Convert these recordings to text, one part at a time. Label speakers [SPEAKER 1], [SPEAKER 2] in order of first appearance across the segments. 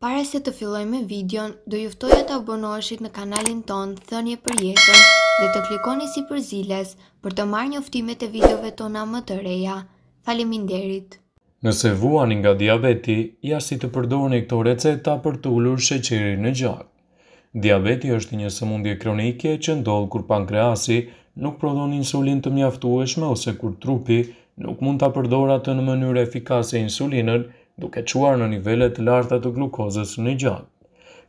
[SPEAKER 1] Pare se të filloj me videon, do juftoj e të abonoshit në kanalin ton, thënje për jetën dhe të klikoni si për ziles për të marrë një uftimet e videove tona më të reja. Falimin derit! Nëse vuani nga diabeti, ja si të përdojnë këto receta për të ullur sheqeri në gjak. Diabeti është një sëmundje kronike që ndodhë kur pankreasi nuk prodhon insulin të mjaftueshme ose kur trupi nuk mund të apërdojnë atë në mënyrë efikase insulinën duke quar në nivellet larta të glukozës në gjatë.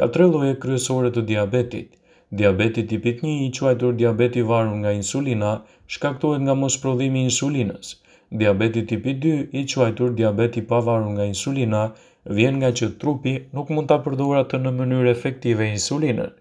[SPEAKER 1] Ka tre loje kryesore të diabetit. Diabetit tipit 1 i quajtur diabeti varu nga insulina shkaktohet nga mos prodhimi insulinës. Diabeti tipi 2 i quajtur diabeti varu nga insulina vjen nga që trupi nuk mund ta përdorë atë në mënyrë efektive insulinën.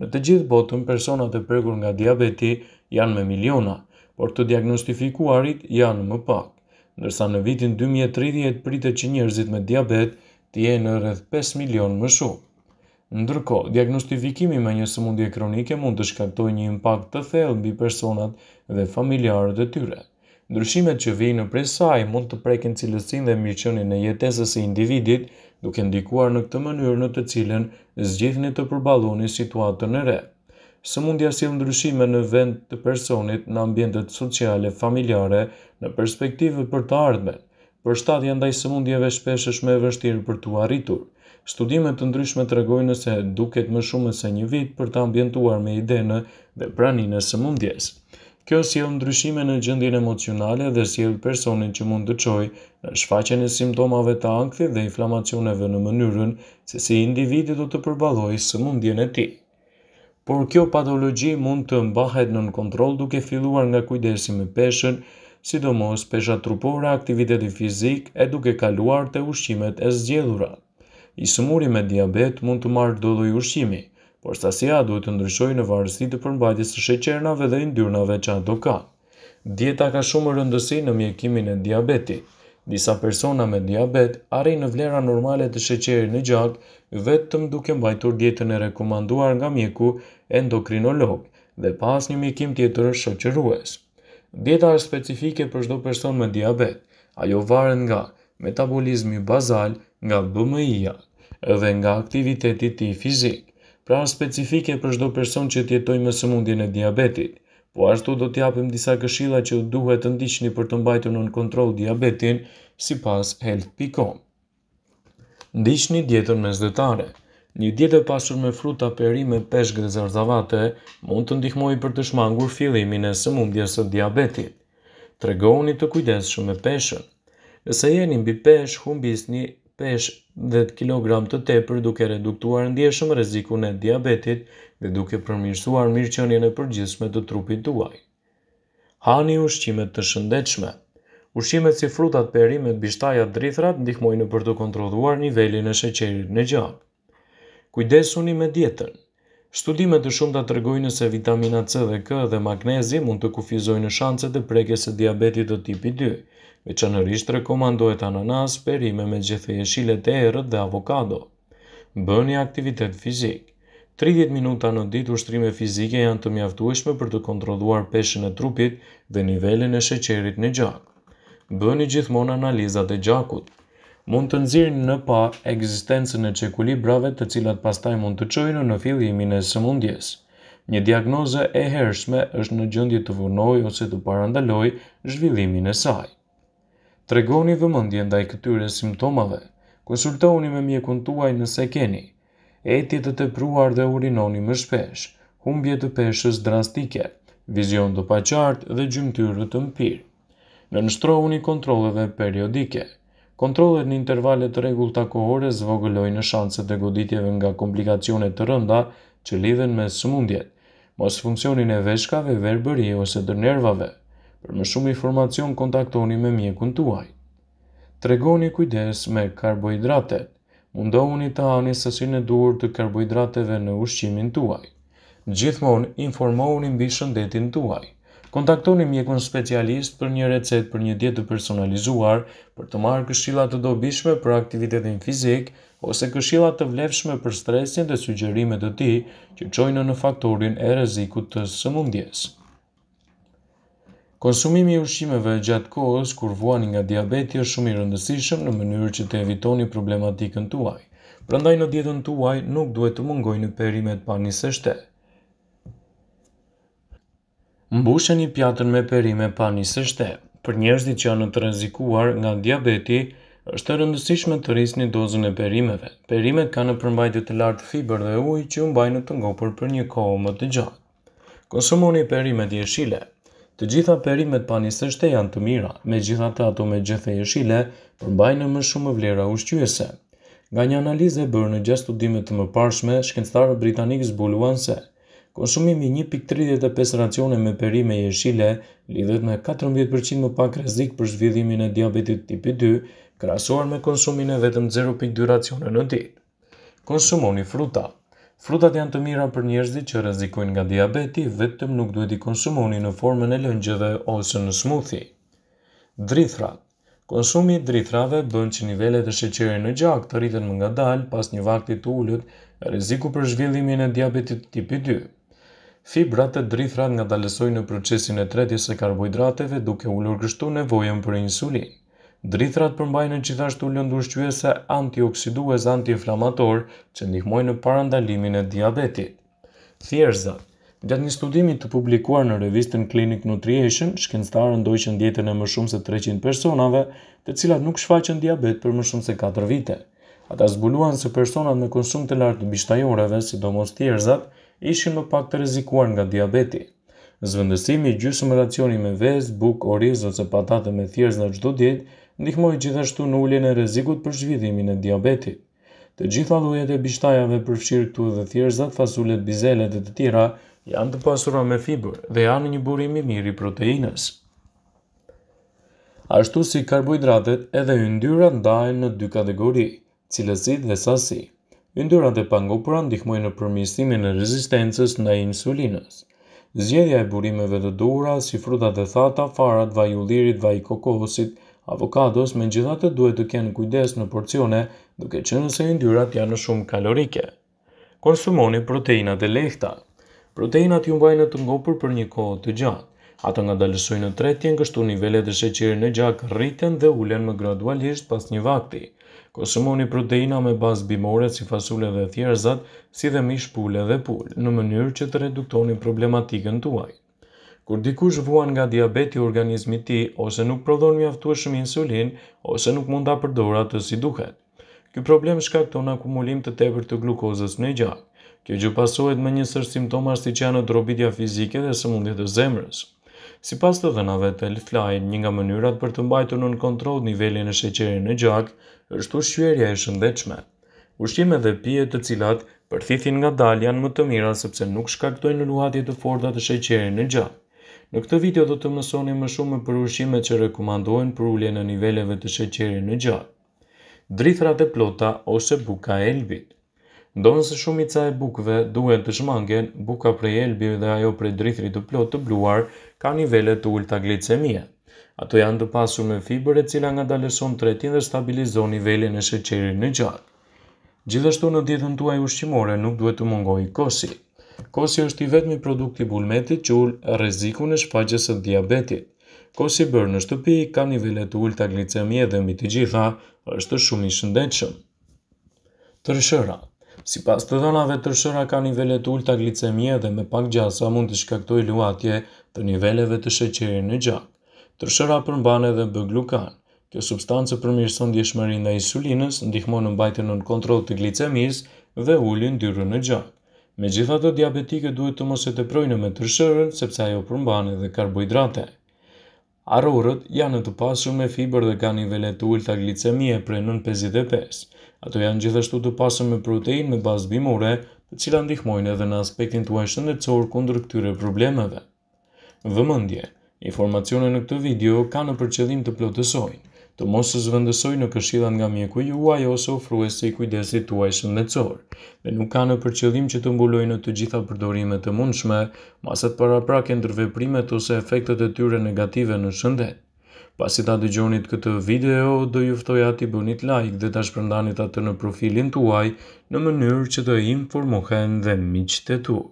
[SPEAKER 1] Në të gjithë botën personat e prekur nga diabeti janë me miliona, por të diagnostifikuarit janë më pak ndërsa në vitin 2030 pritet që njerëzit me diabet të jenë në rreth 5 milion më shumë. Ndërko, diagnostifikimi me një sëmundje kronike mund të shkaktoj një impact të thellë mbi personat dhe familjarët e tyre. Ndryshimet që vijnë në prej saj mund të prekin cilësinë dhe mirëqenien e jetesës së individit, duke ndikuar në këtë mënyrë në të cilën zgjithni të përbaloni situatën e re së mundja si ndryshime në vend të personit në ambjendet sociale, familjare, në perspektive për të ardhme, për shtatë ndaj së mundjeve shpeshësh e vështirë për të arritur. Studimet të ndryshme të regojnë se duket më shumë se një vit për të ambjentuar me idenë dhe praninë së mundjes. Kjo sjell ndryshime në gjendjen emocionale dhe sjell personin që mund të çojë në shfaqjen e simptomave të ankthit dhe inflamacioneve në mënyrën se si individi do të përballojë sëmundjen e tij. Por kjo patologi mund të mbahet në në kontrol duke filluar nga kujdesi me peshen, sidomos pesha trupore, aktiviteti fizik e duke kaluar të ushqimet e zgjedhura. I sëmuri me diabet mund të marrë dodoj ushqimi, por stasia duhet të ndryshoj në varësit të përmbajtis të sheqernave dhe indyrnave që ato ka. Dieta ka shumë rëndësi në mjekimin e diabetit. Disa persona me diabet arrin në vlera normale të sheqerit në gjak vetëm duke mbajtur dietën e rekomanduar nga mjeku endokrinolog dhe pas një mjekim tjetër shoqërues. Dieta është specifike për çdo person me diabet. Ajo varet nga metabolizmi bazal, nga BMI-ja dhe nga aktiviteti i tij fizik. Pra është specifike për çdo person që jetojë me sëmundjen e diabetit. Po ashtu do t'japim disa këshilla që duhet të ndiqni një për të mbajtur në në kontrol diabetin si pas health.com. Ndiqni një djetër me zdetare. Një djetë e pasur me fruta perime, me pesh zarzavate mund të ndihmoj për të shmangur filimin e së së diabetit. Tregoni të kujdes shumë e peshën. Nëse jeni mbi pesh, humbis një pesh 10 kg të tepër duke reduktuar ndjeshëm reziku e diabetit dhe duke përmirësuar mirëqenjen e përgjithshme të trupit tuaj. Hani ushqimet të shëndetshme. Ushqimet si frutat, perimet, bishtajat, drithrat ndihmojnë për të kontrolluar nivelin e sheqerit në gjak. Kujdesuni me dietën. Studimet të shumë të atërgojnë se vitamina C dhe K dhe magnezi mund të kufizojnë shancet e prekes e diabetit të tipi 2, me që nërishtë rekomandojt ananas, perime me gjithë e jeshilet e erët dhe avokado. Bëni aktivitet fizik. 30 minuta në ditë ushtrime fizike janë të mjaftueshme për të kontroduar peshën e trupit dhe nivelin e sheqerit në gjak. Bëni gjithmonë analizat e gjakut mund të nxirrin në pa ekzistencën e çekulibrave, të cilat pastaj mund të çojnë në fillimin e sëmundjes. Një diagnoze e hershme është në gjendje të vunoj ose të parandaloj zhvillimin e saj. Tregoni vëmendje ndaj këtyre simptomave. Konsultohuni me mjekun tuaj nëse keni. Etje të tepruar dhe urinoni më shpesh, humbje të peshës drastike, vizion të paqartë dhe gjymtyrë të mpirë. Në nështrohu kontroleve periodike kontrollet në intervale të rregullt kohore në shanset e goditjeve nga komplikacione të rënda që lidhen me sëmundjet, mos funksionin e veshkave verbëri ose të nervave. Për më shumë informacion kontaktoni me mjekun tuaj. Tregoni kujdes me karbohidratet. Mundohuni të hani sasinë duhur të karbohidrateve në ushqimin tuaj. Gjithmonë informohuni mbi shëndetin tuaj kontaktoni mjekun specialist për një recet për një dietë personalizuar për të marrë këshilla të dobishme për aktivitetin fizik ose këshilla të vlefshme për stresin dhe sugjerimet të tij që çojnë në faktorin e rrezikut të sëmundjes. Konsumimi i ushqimeve gjatë kohës kur vuani nga diabeti është shumë i rëndësishëm në mënyrë që të evitoni problematikën tuaj. Prandaj në dietën tuaj nuk duhet të mungojnë perimet pa nisështë. Mbushën i pjatën me perime pa një sështet. Për njerëzit që janë të rezikuar nga diabeti, është të rëndësishme të rrisë një dozën e perimeve. Perimet ka në përmbajtë të lartë fiber dhe uj që u mbajnë të ngopër për një kohë më të gjatë. Konsumoni perimet jeshile Të gjitha perimet pa një sështet janë të mira, me gjitha të ato me gjithë e jeshile përmbajnë më shumë vlera ushqyese. Nga një analize bërë në gjestudimet të më parshme, shkencëtarë britanikës se Konsumimi 1.35 racione me perime jeshile lidhet me 14% më pak rrezik për zhvillimin e diabetit tipi 2, krahasuar me konsumin e vetëm 0.2 racione në ditë. Konsumoni fruta. Frutat janë të mira për njerëzit që rrezikojnë nga diabeti, vetëm nuk duhet i konsumoni në formën e lëngjëve ose në smoothie. Drithrat. Konsumi i drithrave bën që nivelet e sheqerit në gjak të rriten më dalë pas një vakti të ulët, rreziku për zhvillimin e diabetit tipi 2 fibrat e drithrat nga dalesoj në procesin e tretjes e karbohidrateve duke u kështu nevojën për insulin. Drithrat përmbajnë në qithashtu lëndur shqyese antioksidues antiinflamator që ndihmojnë në parandalimin e diabetit. Thjerëzat Gjatë një studimi të publikuar në revistën Clinic Nutrition, shkencëtarë ndoqën dietën e më shumë se 300 personave, të cilat nuk shfaqën diabet për më shumë se 4 vite. Ata zbuluan se personat me konsum të lartë të bishtajoreve, sidomos tjerëzat, ishin më pak të rezikuar nga diabeti. Zvendësimi i gjysëm racioni me vez, buk, oriz ose patate me thjerës në gjdo djetë, ndihmoj gjithashtu në ulljen e rezikut për zhvidimin e diabetit. Të gjitha lujet e bishtajave përfshirë këtu dhe thjerëzat, fasulet, bizelet e të tjera, janë të pasura me fibër dhe janë një burimi mirë i proteinës. Ashtu si karbohidratet edhe yndyra ndajnë në dy kategori, cilësit dhe sasi yndyrat e pangopura ndihmojnë në përmirësimin e rezistencës ndaj insulinës. Zgjedhja e burimeve të duhura si fruta dhe thata, farat, vaj ullirit, vaj kokosit, avokados, me në të duhet të kenë kujdes në porcione, duke që nëse yndyrat janë shumë kalorike. Konsumoni proteinat e lehta. Proteinat ju mbajnë të ngopur për një kohë të gjatë. Ata nga dalësojnë të tretjen, kështu nivellet e sheqirë në gjak rriten dhe ulen më gradualisht pas një vakti. Konsumoni proteina me bazë bimore si fasule dhe thjerëzat, si dhe mish pule dhe pul, në mënyrë që të reduktoni problematikën tuaj. Kur dikush vuan nga diabeti organizmi ti, ose nuk prodhon mjaftueshëm insulin, ose nuk mund ta përdorë të si duhet. Ky problem shkakton akumulim të tepërt të glukozës në gjak. Kjo gjupasohet pasohet me një sër simptoma që janë drobitja fizike dhe sëmundjet e zemrës. Si pas të dhenave të lëflajnë një nga mënyrat për të mbajtur në kontrol nivelin e sheqeri në gjak, është ushqyërja e shëndechme. Ushqime dhe pijet të cilat përthithin nga janë më të mira sepse nuk shkaktojnë në luhatje të forta të sheqeri në gjak. Në këtë video do të mësoni më shumë për ushqime që rekomandohen për ullje në niveleve të sheqeri në gjak. Drithrat e plota ose buka e elbit. Ndonë se shumica e bukve duhet të shmangen, buka prej elbi dhe ajo prej drithri të plot të bluar ka nivele të ulta glicemia. Ato janë të pasur me fiber e cila nga daleson të retin dhe stabilizon nivelin e sheqerin në gjatë. Gjithashtu në ditën tuaj ushqimore nuk duhet të mungoj kosi. Kosi është i vetëmi produkt i bulmetit që ullë reziku në shpajgjës e diabetit. Kosi bërë në shtëpi, ka nivele të ulta glicemia dhe mbi të gjitha është shumë i shëndetshëm. Tërshëra Si pas të dhonave të rëshëra ka nivele të ulta të dhe me pak gjasa mund të shkaktoj luatje të niveleve të sheqeri në gjak. Të rëshëra përmbane dhe bë glukan. Kjo substancë përmirëson dhe dhe isulinës, ndihmonë në bajtën në kontrol të glicemis dhe ullin dyru në gjak. Me gjitha të diabetike duhet të mos e të projnë me të rëshërën, sepse ajo përmbane dhe karboidrate. Arorët janë të pasur me fiber dhe ka nivele të ulta të glicemie nën 9.55. Ato janë gjithashtu të pasur me protein me bazë bimore, të cila ndihmojnë edhe në aspektin të uajshën kundër këtyre problemeve. Vëmendje, informacione në këtë video ka në qëllim të plotësojnë të mos së zvendësoj në këshillat nga mjeku juaj ose ofruesi i kujdesit tuaj shëndetësor, dhe nuk ka në përqëllim që të mbulojnë në të gjitha përdorimet të mundshme, masat paraprake ndërveprimet ose efektet e tyre negative në shëndet. Pasi ta gjonit këtë video, do juftoj ati bënit like dhe ta shpërndanit atë në profilin tuaj në mënyrë që të informohen dhe miqët e tuaj.